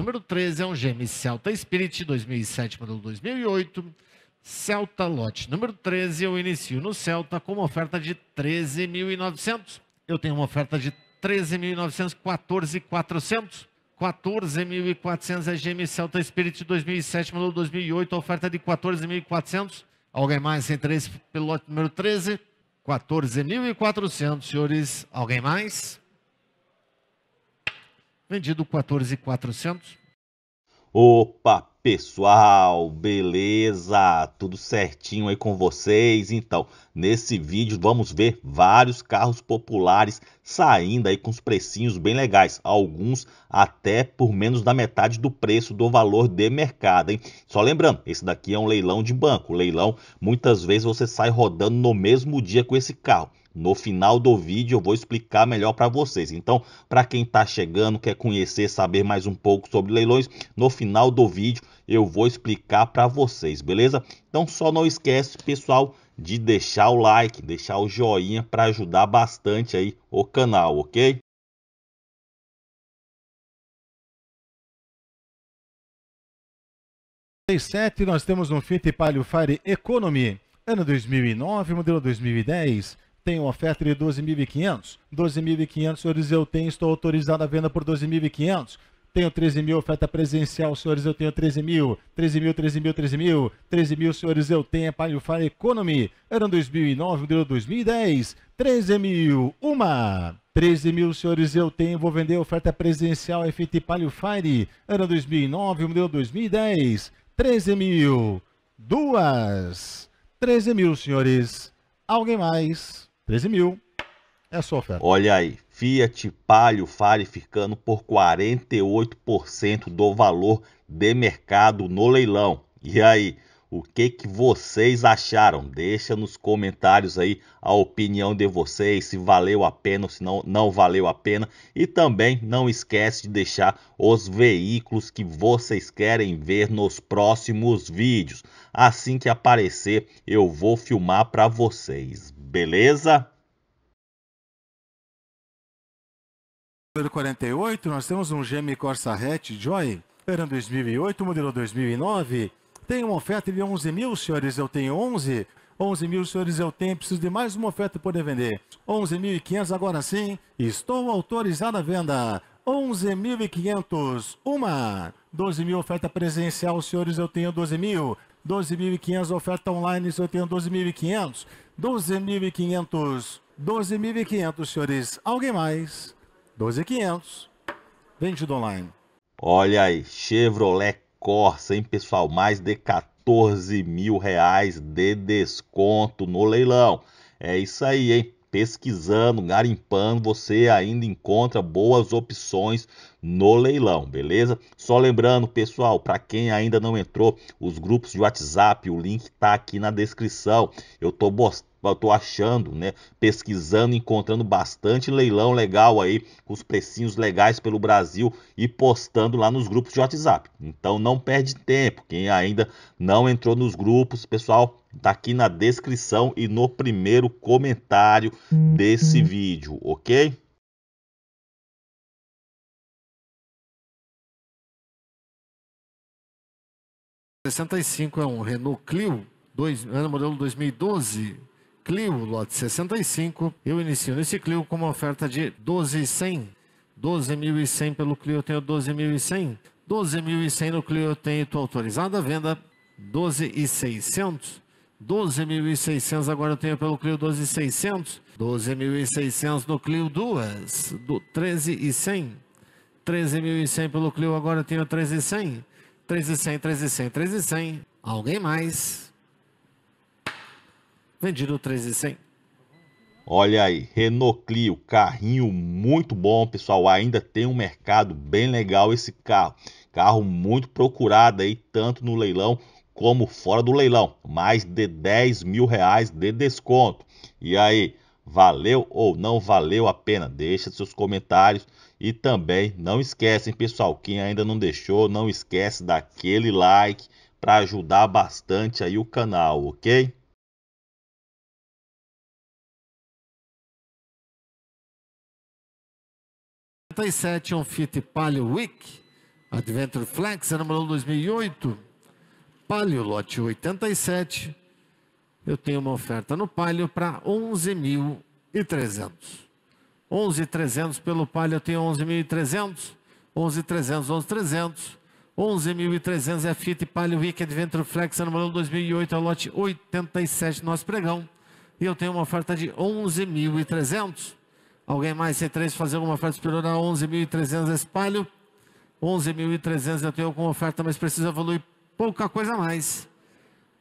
Número 13 é um gêmeo Celta Spirit, 2007, modelo 2008. Celta Lote. Número 13, eu inicio no Celta com uma oferta de 13.900. Eu tenho uma oferta de 13.900, 14.400. 14.400 é GM Celta Spirit 2007, modelo 2008, oferta de 14.400. Alguém mais sem interesse pelo lote número 13? 14.400, senhores. Alguém mais? vendido 14,400. Opa, pessoal, beleza? Tudo certinho aí com vocês? Então, nesse vídeo vamos ver vários carros populares saindo aí com os precinhos bem legais, alguns até por menos da metade do preço do valor de mercado, hein? Só lembrando, esse daqui é um leilão de banco, leilão, muitas vezes você sai rodando no mesmo dia com esse carro. No final do vídeo eu vou explicar melhor para vocês. Então, para quem está chegando, quer conhecer, saber mais um pouco sobre leilões, no final do vídeo eu vou explicar para vocês, beleza? Então, só não esquece, pessoal, de deixar o like, deixar o joinha para ajudar bastante aí o canal, ok? nós temos um Fiat Palio Fire Economy, ano 2009, modelo 2010, tenho oferta de 12.500. 12.500, senhores, eu tenho, estou autorizado a venda por 12.500. Tenho 13 mil oferta presencial, senhores, eu tenho 13 mil, 13 mil, 13 mil, 13 mil, 13 mil, senhores, eu tenho a é Fire Economy, ano 2009, deu 2010, 13 mil, uma, 13 mil, senhores, eu tenho, vou vender oferta presencial é FT Palio Fire, ano 2009, modelo 2010, 13 mil, duas, 13 mil, senhores, alguém mais? 13 mil. É a sua oferta. Olha aí. Fiat Palio Fare ficando por 48% do valor de mercado no leilão. E aí, o que, que vocês acharam? Deixa nos comentários aí a opinião de vocês, se valeu a pena ou se não, não valeu a pena. E também não esquece de deixar os veículos que vocês querem ver nos próximos vídeos. Assim que aparecer, eu vou filmar para vocês beleza? Número 48, nós temos um GM Corsa Hatch Joy, era 2008, modelo 2009. Tem uma oferta de 11 mil, senhores, eu tenho 11. 11 mil, senhores, eu tenho, preciso de mais uma oferta para poder vender. 11.500, agora sim, estou autorizado à venda. 11.500, uma. 12 mil, oferta presencial, senhores, eu tenho 12 mil. 12.500 oferta online, eu tenho 12.500. 12.500. 12.500, senhores. Alguém mais? 12.500. Vendido online. Olha aí, Chevrolet Corsa, hein, pessoal? Mais de 14 mil reais de desconto no leilão. É isso aí, hein? pesquisando, garimpando, você ainda encontra boas opções no leilão, beleza? Só lembrando, pessoal, para quem ainda não entrou, os grupos de WhatsApp, o link tá aqui na descrição. Eu tô eu tô achando, né? Pesquisando, encontrando bastante leilão legal aí, com os precinhos legais pelo Brasil e postando lá nos grupos de WhatsApp. Então não perde tempo. Quem ainda não entrou nos grupos, pessoal, tá aqui na descrição e no primeiro comentário uhum. desse vídeo, ok? 65 é um Renault Clio, dois, ano modelo 2012, Clio, lote 65. Eu inicio nesse Clio com uma oferta de 12.100. 12.100 pelo Clio eu tenho 12.100. 12.100 no Clio eu tenho, estou autorizado a venda. 12.600. 12.600 agora eu tenho pelo Clio 12.600. 12.600 no Clio 2. 13.100. 13.100 pelo Clio agora eu tenho 13.100. 13.100, 13.100, 13.100. Alguém mais? vendido 13,100. Olha aí, Renault Clio, carrinho muito bom, pessoal. Ainda tem um mercado bem legal esse carro. Carro muito procurado aí, tanto no leilão como fora do leilão. Mais de 10 mil reais de desconto. E aí, valeu ou não valeu a pena? Deixa seus comentários. E também, não esquecem, pessoal, quem ainda não deixou, não esquece daquele like para ajudar bastante aí o canal, ok? é on Fit Palio Week, Adventure Flex, ano modelo 2008, Palio lote 87. Eu tenho uma oferta no Palio para 11.300. 11.300 pelo Palio eu tenho 11.300, 11.300, 11.300. 11.300 é Fit Palio Week Adventure Flex, ano modelo 2008, é o é lote 87 nosso pregão. E eu tenho uma oferta de 11.300. Alguém mais? C3 fazer alguma oferta superior a 11.300 espalho. 11.300 eu tenho alguma oferta, mas preciso evoluir pouca coisa mais.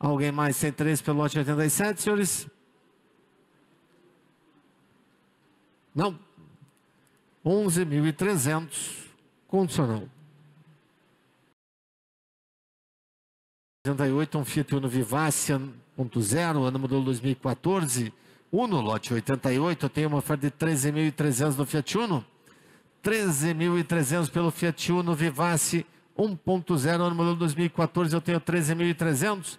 Alguém mais? C3 pelo lote 87, senhores? Não. 11.300 condicional. 88, um Fiat Uno Vivace, 1.0, ano modelo 2014. Uno, lote 88, eu tenho uma oferta de 13.300 no Fiat Uno. 13.300 pelo Fiat Uno Vivace 1.0, ano modelo 2014, eu tenho 13.300.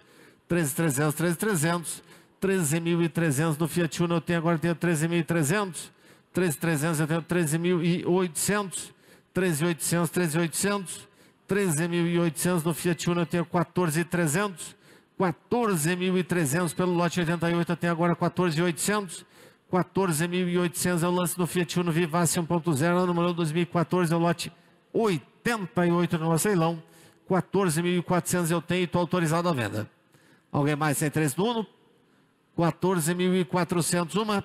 13.300, 13.300. 13.300 no Fiat Uno, eu tenho agora eu tenho 13.300. 13.300, eu tenho 13.800. 13.800, 13.800. 13.800 no Fiat Uno, eu tenho 14.300. 14.300 pelo lote 88, até agora 14.800. 14.800 é o lance do Fiat Uno Vivace 1.0, ano modelo 2014, é o lote 88 no nosso leilão. 14.400 eu tenho e estou autorizado à venda. Alguém mais tem três no Uno? 14.400 uma.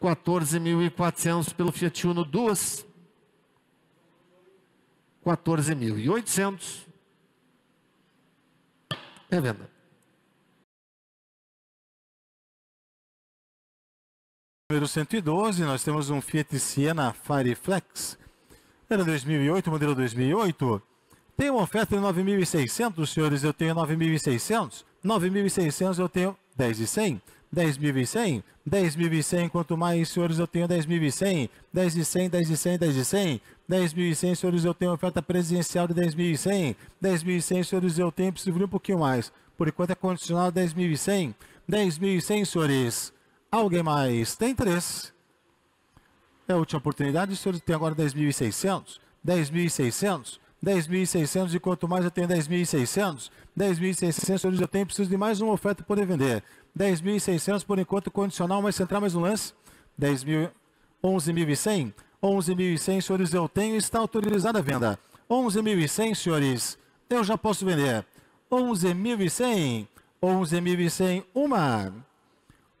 14.400 pelo Fiat Uno duas. 14.800. Tremenda. Número 112, nós temos um Fiat Siena Fireflex. Era 2008, modelo 2008. Tem uma oferta de 9.600, senhores, eu tenho 9.600. 9.600 eu tenho 10.100. 10.100, 10.100, quanto mais, senhores, eu tenho 10.100, 10.100, 10.100, 10.100, 10.100, senhores, eu tenho oferta presidencial de 10.100, 10.100, senhores, eu tenho, preciso um pouquinho mais, por enquanto é condicional 10.100, 10.100, senhores, alguém mais, tem três, é a última oportunidade, senhores, tem agora 10.600, 10.600, 10.600 e quanto mais eu tenho 10.600, 10.600 senhores, eu tenho preciso de mais uma oferta para poder vender. 10.600 por enquanto condicional, mas central, mais um lance, 10.000, 11.100, 11.100 senhores eu tenho, está autorizada a venda. 11.100 senhores, eu já posso vender. 11.100, 11.100, uma.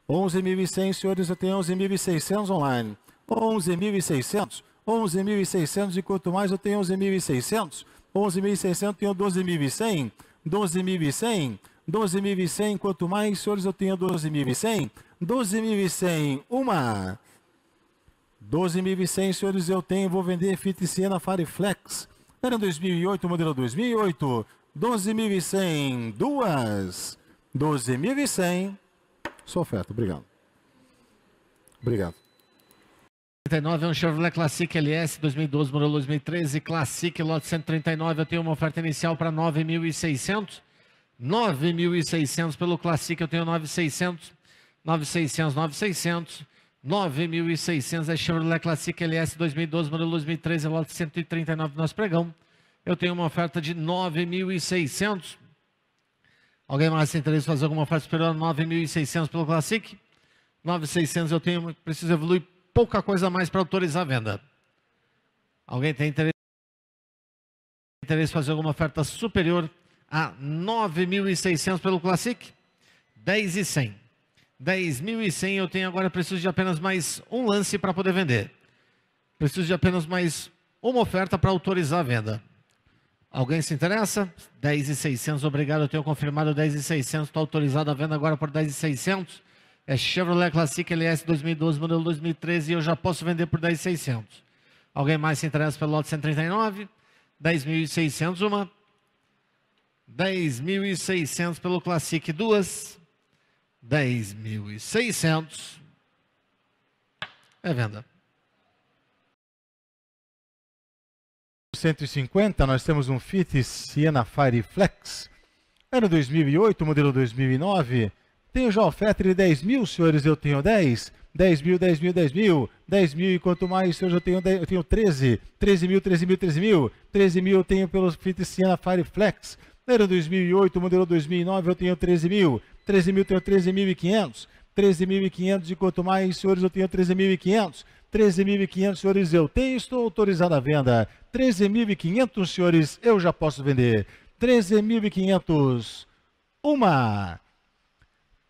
11.100 senhores, eu tenho 11.600 online. 11.600 11.600 e quanto mais eu tenho 11.600, 11.600 tenho 12.100, 12.100, 12.100, quanto mais, senhores, eu tenho 12.100, 12.100, uma. 12.100, senhores, eu tenho, vou vender Fit Siena Fireflex. Era 2008, modelo 2008. 12.100, duas. 12.100. Sua oferta, obrigado. Obrigado. 39 é um Chevrolet Classic LS 2012, modelo 2013, Classic, lote 139. Eu tenho uma oferta inicial para 9.600. 9.600 pelo Classic, eu tenho 9.600. 9.600, 9.600. 9.600 é Chevrolet Classic LS 2012, modelo 2013, lote 139 do nosso pregão. Eu tenho uma oferta de 9.600. Alguém mais tem interesse em fazer alguma oferta superior a 9.600 pelo Classic? 9.600 eu tenho, preciso evoluir pouca coisa mais para autorizar a venda. Alguém tem interesse, interesse em fazer alguma oferta superior a 9.600 pelo Classic? 10.100. e 10.100 eu tenho agora, preciso de apenas mais um lance para poder vender. Preciso de apenas mais uma oferta para autorizar a venda. Alguém se interessa? 10.600, obrigado, eu tenho confirmado 10.600, está autorizado a venda agora por 10.600. É Chevrolet Classic LS 2012, modelo 2013, e eu já posso vender por 10,600. Alguém mais se interessa pelo lote 139? 10.600 uma. 10.600 pelo Classic duas. 10.600. É venda. 150, nós temos um Fit Siena Fire Flex. Ano 2008, modelo 2009. Tenho já oferta de 10 mil, senhores, eu tenho 10. 10 mil, 10 mil, 10 mil, 10 mil e quanto mais, senhores, eu tenho, 10, eu tenho 13. 13 mil, 13 mil, 13 mil. 13 mil eu tenho pelo Fiticiana Fireflex. Era 2008, modelo 2009, eu tenho 13 mil. 13 mil, tenho 13.500. 13.500 e quanto mais, senhores, eu tenho 13.500. 13.500, senhores, eu tenho, e estou autorizado à venda. 13.500, senhores, eu já posso vender. 13.500, uma.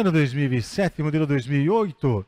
ano 2007, modelo 2008.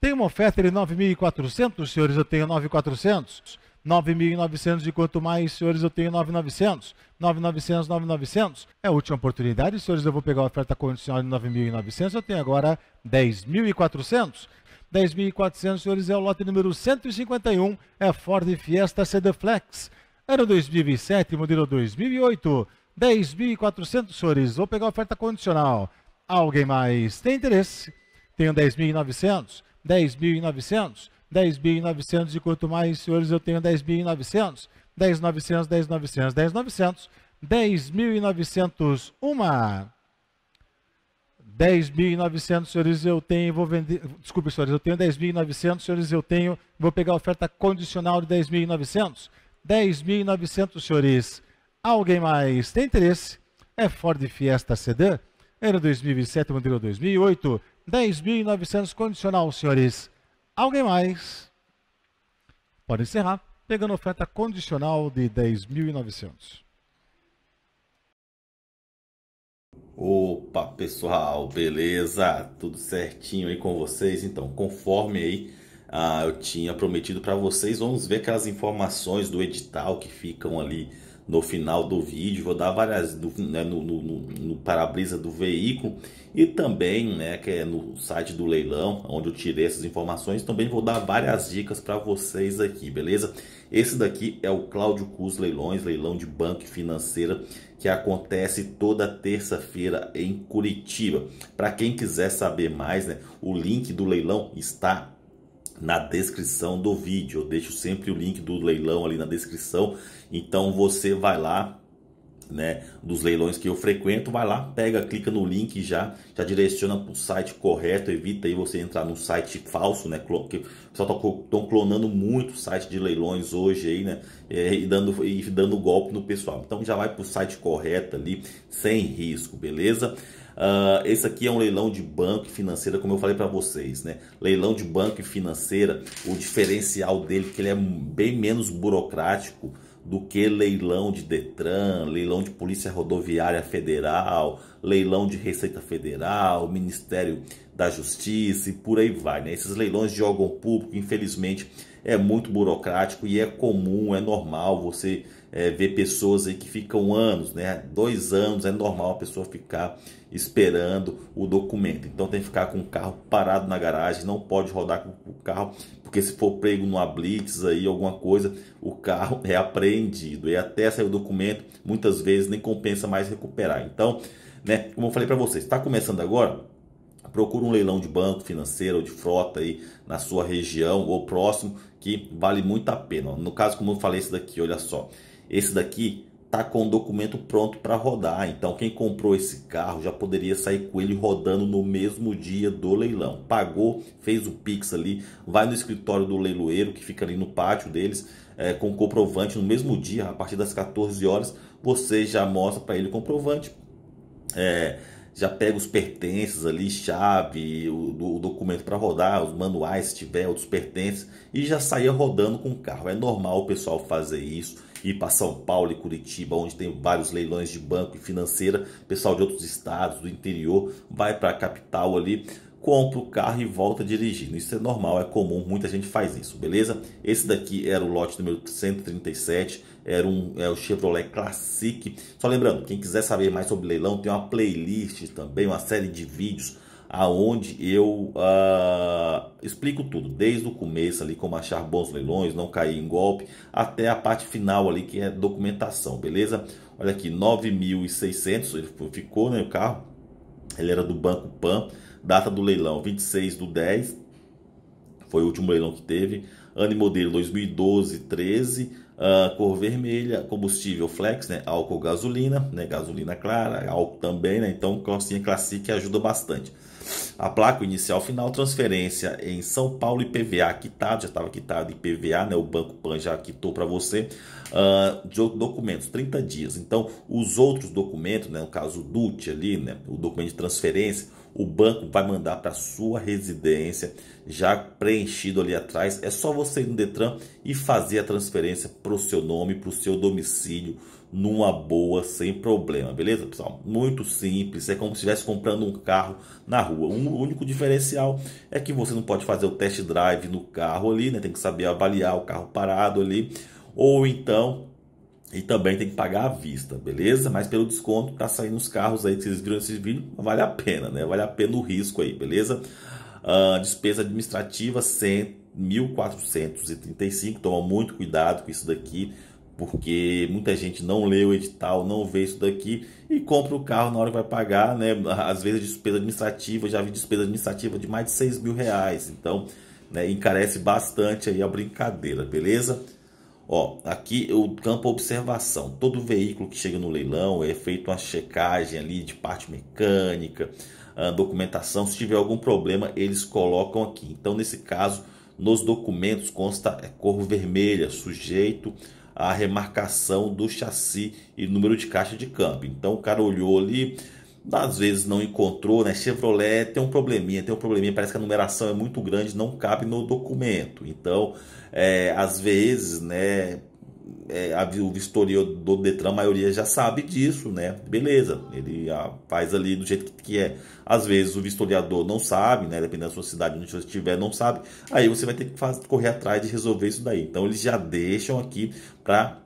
Tem uma oferta de 9.400, senhores, eu tenho 9.400. 9.900 e quanto mais, senhores, eu tenho 9.900. 9.900, 9.900. É a última oportunidade, senhores, eu vou pegar a oferta condicional de 9.900, eu tenho agora 10.400. 10.400, senhores, é o lote número 151, é Ford Fiesta CD Flex. Ano 2007, modelo 2008. 10.400, senhores, vou pegar a oferta condicional. Alguém mais tem interesse? Tenho 10.900, 10.900, 10.900 e quanto mais, senhores, eu tenho 10.900, 10.900, 10.900, 10.900, 10.900, uma. 10.900, senhores, eu tenho, vou vender, desculpe, senhores, eu tenho 10.900, senhores, eu tenho, vou pegar a oferta condicional de 10.900, 10.900, senhores. Alguém mais tem interesse? É Ford Fiesta Sedan? Era 2027, modelo 2008, 10.900 condicional, senhores. Alguém mais? Pode encerrar, pegando oferta condicional de 10.900. Opa, pessoal, beleza? Tudo certinho aí com vocês? Então, conforme aí ah, eu tinha prometido para vocês, vamos ver aquelas informações do edital que ficam ali no final do vídeo, vou dar várias do, né, no, no, no para-brisa do veículo e também né, que é no site do leilão, onde eu tirei essas informações, também vou dar várias dicas para vocês aqui, beleza? Esse daqui é o Cláudio Cus Leilões, leilão de banco e financeira que acontece toda terça-feira em Curitiba. Para quem quiser saber mais, né, o link do leilão está na descrição do vídeo. Eu deixo sempre o link do leilão ali na descrição. Então você vai lá, né, dos leilões que eu frequento, vai lá, pega, clica no link já, já direciona para o site correto, evita aí você entrar num site falso, né, que pessoal tá estão clonando muito o site de leilões hoje aí, né, é, e dando, e dando golpe no pessoal. Então já vai para o site correto ali, sem risco, beleza? Uh, esse aqui é um leilão de banco e financeira, como eu falei para vocês, né? Leilão de banco e financeira, o diferencial dele é que ele é bem menos burocrático do que leilão de Detran, leilão de Polícia Rodoviária Federal, leilão de Receita Federal, Ministério da Justiça e por aí vai. Né? Esses leilões de órgão público, infelizmente, é muito burocrático e é comum, é normal você é, ver pessoas aí que ficam anos, né? dois anos, é normal a pessoa ficar esperando o documento. Então tem que ficar com o carro parado na garagem, não pode rodar com o carro, porque se for prego numa blitz aí, alguma coisa, o carro é apreendido. E até sair o documento, muitas vezes nem compensa mais recuperar. Então, né, como eu falei para vocês, está começando agora, procura um leilão de banco financeiro ou de frota aí na sua região ou próximo que vale muito a pena. No caso, como eu falei esse daqui, olha só. Esse daqui tá com o documento pronto para rodar. Então quem comprou esse carro já poderia sair com ele rodando no mesmo dia do leilão. Pagou, fez o Pix ali, vai no escritório do leiloeiro que fica ali no pátio deles, é, com comprovante no mesmo dia, a partir das 14 horas, você já mostra para ele o comprovante. É, já pega os pertences ali, chave, o, o documento para rodar, os manuais se tiver, outros pertences, e já saia rodando com o carro. É normal o pessoal fazer isso ir para São Paulo e Curitiba, onde tem vários leilões de banco e financeira, pessoal de outros estados, do interior, vai para a capital ali, compra o carro e volta dirigindo. Isso é normal, é comum, muita gente faz isso, beleza? Esse daqui era o lote número 137, era um é o Chevrolet Classic. Só lembrando, quem quiser saber mais sobre leilão, tem uma playlist também, uma série de vídeos aonde eu uh, explico tudo, desde o começo ali, como achar bons leilões, não cair em golpe, até a parte final ali, que é documentação, beleza? Olha aqui, 9.600, ele ficou, né, o carro, ele era do Banco Pan, data do leilão, 26 do 10, foi o último leilão que teve, ano e modelo 2012, 13, uh, cor vermelha, combustível flex, né, álcool gasolina, né, gasolina clara, álcool também, né, então calcinha classic ajuda bastante. A placa inicial final, transferência em São Paulo e PVA quitado, já estava quitado PVA né? O Banco Pan já quitou para você. Uh, de documentos, 30 dias. Então, os outros documentos, né? No caso, o DUT ali, né? O documento de transferência, o banco vai mandar para sua residência, já preenchido ali atrás. É só você ir no Detran e fazer a transferência para o seu nome, para o seu domicílio numa boa, sem problema, beleza, pessoal? Muito simples, é como se estivesse comprando um carro na rua. Um, o único diferencial é que você não pode fazer o test drive no carro ali, né? Tem que saber avaliar o carro parado ali, ou então e também tem que pagar à vista, beleza? Mas pelo desconto tá saindo os carros aí que vocês viram nesse vídeo, vale a pena, né? Vale a pena o risco aí, beleza? Uh, despesa administrativa 100, 1.435, toma muito cuidado com isso daqui porque muita gente não lê o edital, não vê isso daqui e compra o carro na hora que vai pagar, né? Às vezes despesa administrativa, já vi despesa administrativa de mais de 6 mil reais, então né, encarece bastante aí a brincadeira, beleza? Ó, aqui o campo observação. Todo veículo que chega no leilão é feito uma checagem ali de parte mecânica, documentação. Se tiver algum problema, eles colocam aqui. Então, nesse caso, nos documentos consta é cor vermelha, sujeito a remarcação do chassi e número de caixa de câmbio. Então o cara olhou ali, às vezes não encontrou, né? Chevrolet tem um probleminha, tem um probleminha, parece que a numeração é muito grande, não cabe no documento. Então, é, às vezes, né, é, a, o vistoriador do Detran, a maioria já sabe disso, né? Beleza, ele a, ah, faz ali do jeito que, que, é. Às vezes o vistoriador não sabe, né? Dependendo da sua cidade onde você estiver, não sabe. Aí você vai ter que faz, correr atrás de resolver isso daí. Então eles já deixam aqui para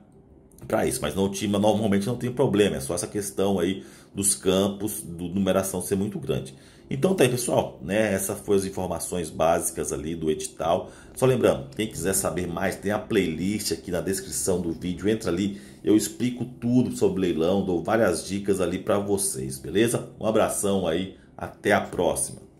para isso, mas normalmente não tem problema, é só essa questão aí dos campos, do numeração ser muito grande. Então tá aí, pessoal, né? Essas foram as informações básicas ali do edital. Só lembrando, quem quiser saber mais, tem a playlist aqui na descrição do vídeo, entra ali, eu explico tudo sobre leilão, dou várias dicas ali para vocês, beleza? Um abração aí, até a próxima.